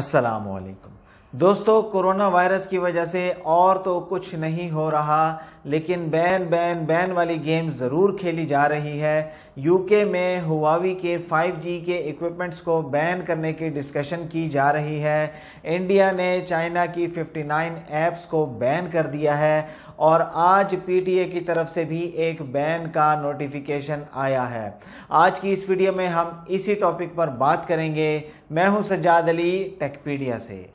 असलकम दोस्तों corona virus की वजह से और तो कुछ नहीं हो रहा लेकिन बैन बैन बैन वाली गेम ज़रूर खेली जा रही है यूके में हुआवी के 5G के इक्विपमेंट्स को बैन करने की डिस्कशन की जा रही है इंडिया ने चाइना की 59 ऐप्स को बैन कर दिया है और आज पीटीए की तरफ से भी एक बैन का नोटिफिकेशन आया है आज की इस वीडियो में हम इसी टॉपिक पर बात करेंगे मैं हूँ सज्जाद अली टेकपीडिया से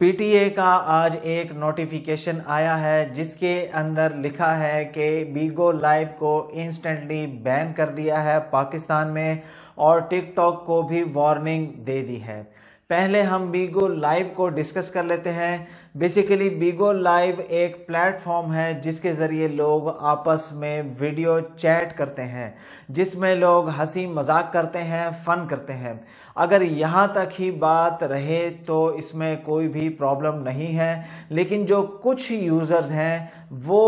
पीटीए का आज एक नोटिफिकेशन आया है जिसके अंदर लिखा है कि बीगो लाइव को इंस्टेंटली बैन कर दिया है पाकिस्तान में और टिकटॉक को भी वार्निंग दे दी है पहले हम बीगो लाइव को डिस्कस कर लेते हैं बेसिकली बीगो लाइव एक प्लेटफॉर्म है जिसके ज़रिए लोग आपस में वीडियो चैट करते हैं जिसमें लोग हंसी मजाक करते हैं फ़न करते हैं अगर यहाँ तक ही बात रहे तो इसमें कोई भी प्रॉब्लम नहीं है लेकिन जो कुछ यूज़र्स हैं वो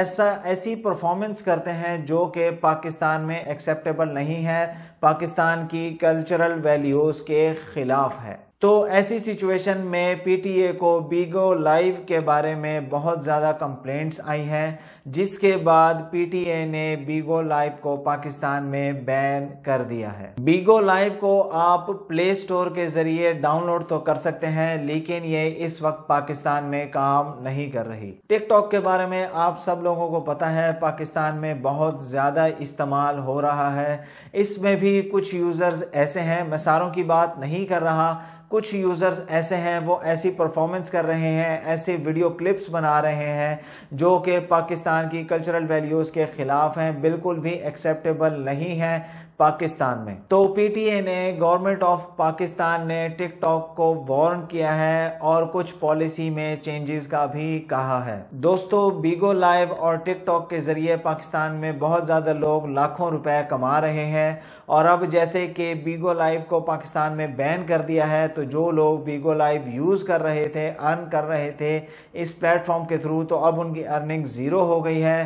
ऐसा ऐसी परफॉर्मेंस करते हैं जो कि पाकिस्तान में एक्सेप्टेबल नहीं है पाकिस्तान की कल्चरल वैल्यूज़ के ख़िलाफ़ है तो ऐसी सिचुएशन में पीटीए को बीगो लाइव के बारे में बहुत ज़्यादा कंप्लेंट्स आई हैं जिसके बाद पीटीए ने बीगो लाइव को पाकिस्तान में बैन कर दिया है बीगो लाइव को आप प्ले स्टोर के ज़रिए डाउनलोड तो कर सकते हैं लेकिन ये इस वक्त पाकिस्तान में काम नहीं कर रही टिकटॉक के बारे में आप सब लोगों को पता है पाकिस्तान में बहुत ज़्यादा इस्तेमाल हो रहा है इसमें भी कुछ यूज़र्स ऐसे हैं मैं सारों की बात नहीं कर रहा कुछ यूज़र्स ऐसे हैं वो ऐसी परफॉर्मेंस कर रहे हैं ऐसे वीडियो क्लिप्स बना रहे हैं जो कि पाकिस्तान की कल्चरल वैल्यूज़ के ख़िलाफ़ हैं बिल्कुल भी एक्सेप्टेबल नहीं है पाकिस्तान में तो पीटीए ने गवर्नमेंट ऑफ पाकिस्तान ने टिकटॉक को वार्न किया है और कुछ पॉलिसी में चेंजेस का भी कहा है दोस्तों बीगो लाइव और टिकटॉक के जरिए पाकिस्तान में बहुत ज्यादा लोग लाखों रुपए कमा रहे हैं और अब जैसे कि बीगो लाइव को पाकिस्तान में बैन कर दिया है तो जो लोग बीगो लाइव यूज कर रहे थे अर्न कर रहे थे इस प्लेटफॉर्म के थ्रू तो अब उनकी अर्निंग जीरो हो गई है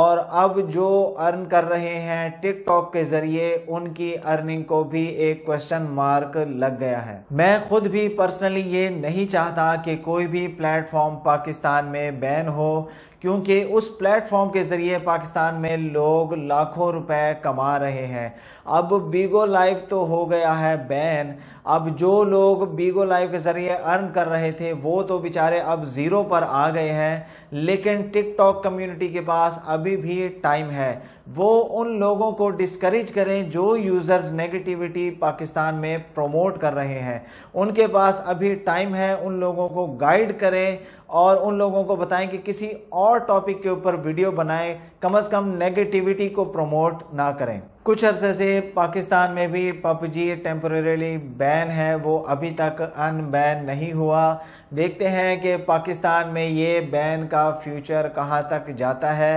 और अब जो अर्न कर रहे हैं टिकटॉक के जरिए उनकी अर्निंग को भी एक क्वेश्चन मार्क लग गया है मैं खुद भी पर्सनली ये नहीं चाहता कि कोई भी प्लेटफॉर्म पाकिस्तान में बैन हो क्योंकि उस प्लेटफॉर्म के ज़रिए पाकिस्तान में लोग लाखों रुपए कमा रहे हैं अब बीगो लाइव तो हो गया है बैन अब जो लोग बीगो लाइव के ज़रिए अर्न कर रहे थे वो तो बेचारे अब ज़ीरो पर आ गए हैं लेकिन टिकटॉक कम्युनिटी के पास अभी भी टाइम है वो उन लोगों को डिस्करेज करें में जो यूज़र्स नेगेटिविटी पाकिस्तान में प्रमोट कर रहे हैं उनके पास अभी टाइम है उन लोगों को गाइड करें और उन लोगों को बताएं कि किसी और टॉपिक के ऊपर वीडियो बनाएं कम अज़ कम नेगेटिविटी को प्रमोट ना करें कुछ अरसे से पाकिस्तान में भी पबजी टेम्परेली बैन है वो अभी तक अनबैन नहीं हुआ देखते हैं कि पाकिस्तान में ये बैन का फ्यूचर कहाँ तक जाता है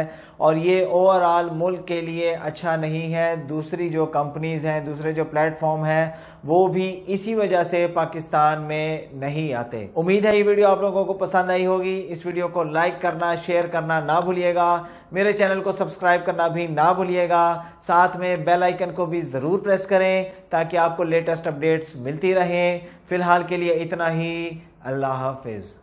और ये ओवरऑल मुल्क के लिए अच्छा नहीं है दूसरी जो कंपनीज़ हैं दूसरे जो प्लेटफॉर्म हैं वो भी इसी वजह से पाकिस्तान में नहीं आते उम्मीद है ये वीडियो आप लोगों को पसंद आई होगी इस वीडियो को लाइक करना शेयर करना ना भूलिएगा मेरे चैनल को सब्सक्राइब करना भी ना भूलिएगा साथ में करें बेल आइकन को भी ज़रूर प्रेस करें ताकि आपको लेटेस्ट अपडेट्स मिलती रहें फ़िलहाल के लिए इतना ही अल्लाह हाफिज़